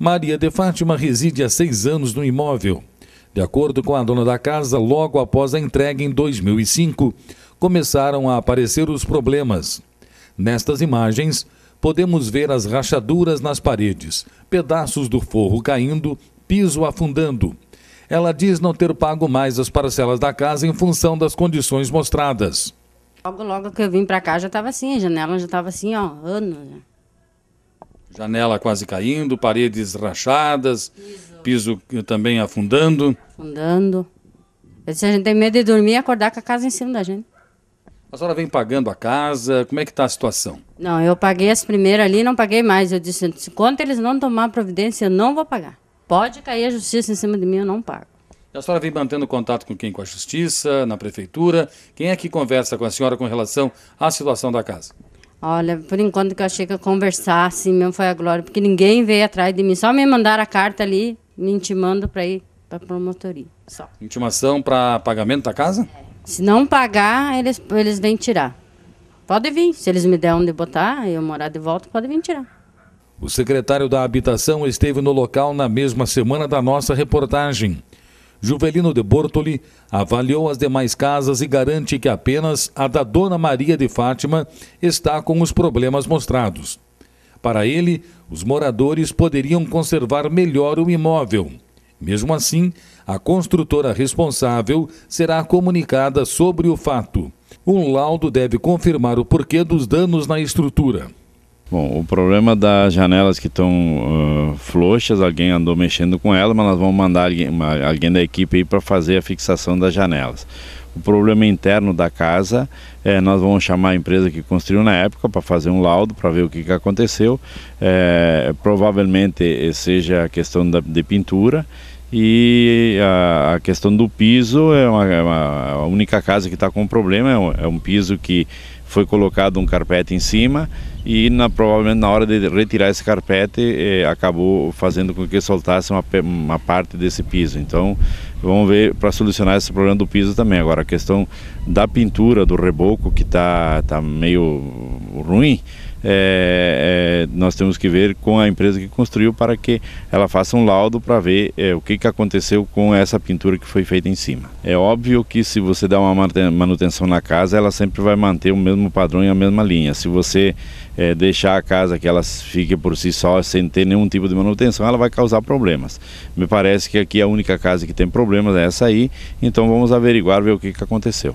Maria de Fátima reside há seis anos no imóvel. De acordo com a dona da casa, logo após a entrega em 2005, começaram a aparecer os problemas. Nestas imagens, podemos ver as rachaduras nas paredes, pedaços do forro caindo, piso afundando. Ela diz não ter pago mais as parcelas da casa em função das condições mostradas. Logo, logo que eu vim para cá já estava assim, a janela já estava assim, ó, anos. Né? Janela quase caindo, paredes rachadas, piso, piso também afundando. Afundando. Eu disse, a gente tem medo de dormir e acordar com a casa em cima da gente. A senhora vem pagando a casa, como é que está a situação? Não, eu paguei as primeiras ali não paguei mais. Eu disse, enquanto eles não tomar providência, eu não vou pagar. Pode cair a justiça em cima de mim, eu não pago. E a senhora vem mantendo contato com quem? Com a justiça, na prefeitura? Quem é que conversa com a senhora com relação à situação da casa? Olha, por enquanto que eu achei que eu conversar, assim mesmo foi a glória, porque ninguém veio atrás de mim, só me mandaram a carta ali, me intimando para ir para a promotoria, só. Intimação para pagamento da casa? É. Se não pagar, eles eles vêm tirar. Pode vir, se eles me deram onde botar, eu morar de volta, pode vir tirar. O secretário da Habitação esteve no local na mesma semana da nossa reportagem. Juvelino de Bortoli avaliou as demais casas e garante que apenas a da Dona Maria de Fátima está com os problemas mostrados. Para ele, os moradores poderiam conservar melhor o imóvel. Mesmo assim, a construtora responsável será comunicada sobre o fato. Um laudo deve confirmar o porquê dos danos na estrutura. Bom, o problema das janelas que estão uh, frouxas, alguém andou mexendo com ela, mas nós vamos mandar alguém, uma, alguém da equipe aí para fazer a fixação das janelas. O problema interno da casa, é, nós vamos chamar a empresa que construiu na época para fazer um laudo, para ver o que, que aconteceu. É, provavelmente eh, seja a questão da, de pintura e a, a, questão do piso é uma, é uma a única casa que está com problema, é um, é um piso que foi colocado um carpete em cima e na, provavelmente na hora de retirar esse carpete eh, acabou fazendo com que soltasse uma, uma parte desse piso. Então vamos ver para solucionar esse problema do piso também. Agora a questão da pintura do reboco que está tá meio ruim, é, é, nós temos que ver com a empresa que construiu para que ela faça um laudo para ver é, o que, que aconteceu com essa pintura que foi feita em cima. É óbvio que se você dá uma manutenção na casa, ela sempre vai manter o mesmo mesmo padrão e a mesma linha. Se você é, deixar a casa que ela fique por si só, sem ter nenhum tipo de manutenção, ela vai causar problemas. Me parece que aqui a única casa que tem problemas é essa aí, então vamos averiguar, ver o que, que aconteceu.